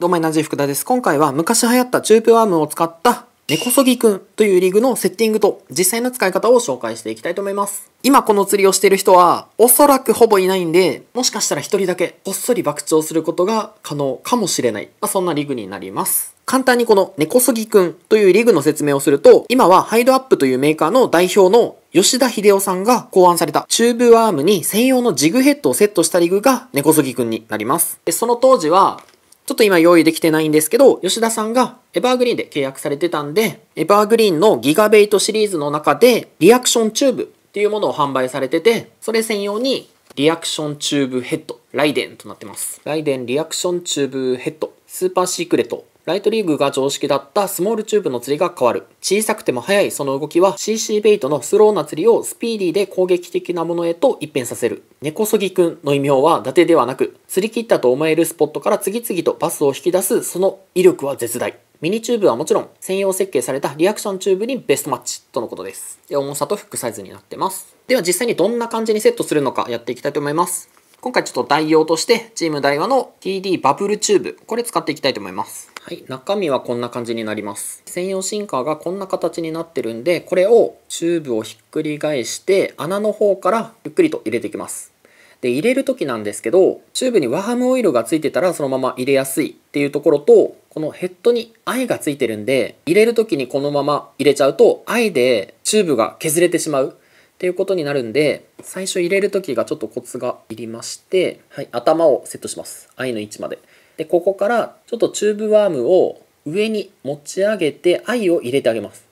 どうも、エナジー福田です。今回は昔流行ったチューブワームを使った根こそぎくんというリグのセッティングと実際の使い方を紹介していきたいと思います。今この釣りをしている人はおそらくほぼいないんで、もしかしたら一人だけこっそり爆釣することが可能かもしれない。まあ、そんなリグになります。簡単にこの根こそぎくんというリグの説明をすると、今はハイドアップというメーカーの代表の吉田秀夫さんが考案されたチューブワームに専用のジグヘッドをセットしたリグが根こそぎくんになります。で、その当時はちょっと今用意できてないんですけど、吉田さんがエバーグリーンで契約されてたんで、エバーグリーンのギガベイトシリーズの中で、リアクションチューブっていうものを販売されてて、それ専用にリアクションチューブヘッド、ライデンとなってます。ライデンリアクションチューブヘッド、スーパーシークレットライトリーグが常識だったスモールチューブの釣りが変わる。小さくても速いその動きは CC ベイトのスローな釣りをスピーディーで攻撃的なものへと一変させる。根こそぎくんの異名は伊達ではなく、釣り切ったと思えるスポットから次々とバスを引き出すその威力は絶大。ミニチューブはもちろん専用設計されたリアクションチューブにベストマッチとのことです。で重さとフックサイズになってます。では実際にどんな感じにセットするのかやっていきたいと思います。今回ちょっと代用としてチームイワの TD バブルチューブこれ使っていきたいと思いますはい中身はこんな感じになります専用シンカーがこんな形になってるんでこれをチューブをひっくり返して穴の方からゆっくりと入れていきますで入れる時なんですけどチューブにワームオイルがついてたらそのまま入れやすいっていうところとこのヘッドに愛がついてるんで入れる時にこのまま入れちゃうと愛でチューブが削れてしまうっていうことになるんで最初入れる時がちょっとコツがいりまして、はい、頭をセットします愛の位置まででここからちょっとチューブワームを上に持ち上げて愛を入れてあげます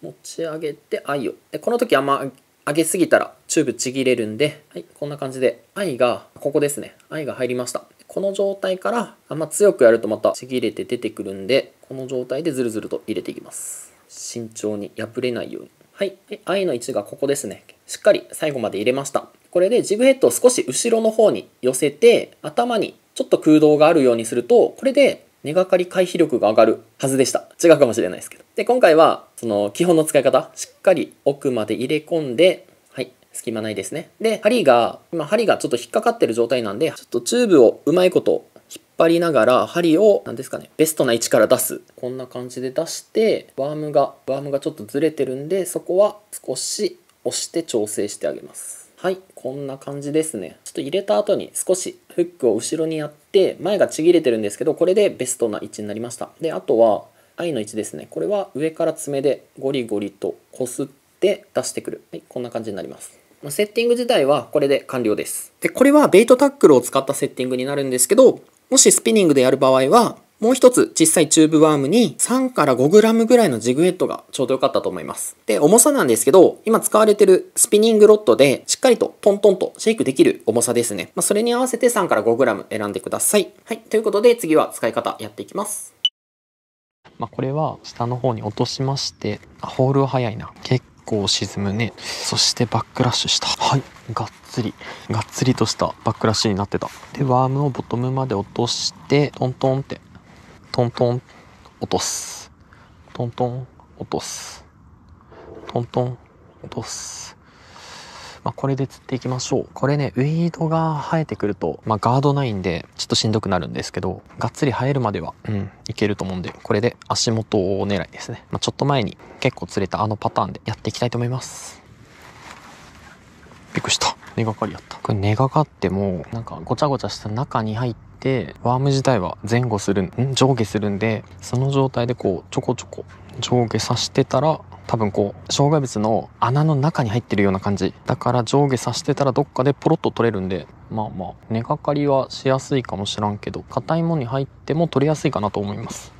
持ち上げて愛をでこの時あんま上げすぎたらチューブちぎれるんで、はい、こんな感じで愛がここですね愛が入りましたこの状態からあんま強くやるとまたちぎれて出てくるんでこの状態でズルズルと入れていきます慎重に破れないようにはい。で、i の置がここですね。しっかり最後まで入れました。これでジグヘッドを少し後ろの方に寄せて、頭にちょっと空洞があるようにすると、これで根がかり回避力が上がるはずでした。違うかもしれないですけど。で、今回は、その基本の使い方、しっかり奥まで入れ込んで、はい、隙間ないですね。で、針が、今針がちょっと引っかかってる状態なんで、ちょっとチューブをうまいこと引っ張りながら針を何ですかねベストな位置から出すこんな感じで出してワームがワームがちょっとずれてるんでそこは少し押して調整してあげますはいこんな感じですねちょっと入れた後に少しフックを後ろにやって前がちぎれてるんですけどこれでベストな位置になりましたであとは愛の位置ですねこれは上から爪でゴリゴリとこすって出してくる、はい、こんな感じになりますセッティング自体はこれで完了ですでこれはベイトタックルを使ったセッティングになるんですけどもしスピニングでやる場合は、もう一つ小さいチューブワームに3から 5g ぐらいのジグヘッドがちょうど良かったと思います。で、重さなんですけど、今使われてるスピニングロッドでしっかりとトントンとシェイクできる重さですね。まあ、それに合わせて3から 5g 選んでください。はい、ということで次は使い方やっていきます。まあ、これは下の方に落としまして、あ、ホールは早いな。結構沈むねそしてバックラッシュしたはいがっつりがっつりとしたバックラッシュになってたでワームをボトムまで落としてトントンってトントン落とすトントン落とすトントン落とすまあ、これで釣っていきましょう。これね、ウィードが生えてくると、まあ、ガードないんで、ちょっとしんどくなるんですけど、がっつり生えるまでは、うん、いけると思うんで、これで足元を狙いですね。まあ、ちょっと前に結構釣れたあのパターンでやっていきたいと思います。びっくりした。根がかりやった。これ根がかっても、なんかごちゃごちゃした中に入って、ワーム自体は前後するん、上下するんで、その状態でこう、ちょこちょこ上下さしてたら、多分こう障害物の穴の中に入ってるような感じだから上下さしてたらどっかでポロッと取れるんでまあまあ根掛かりはしやすいかもしらんけど硬いもんに入っても取りやすいかなと思います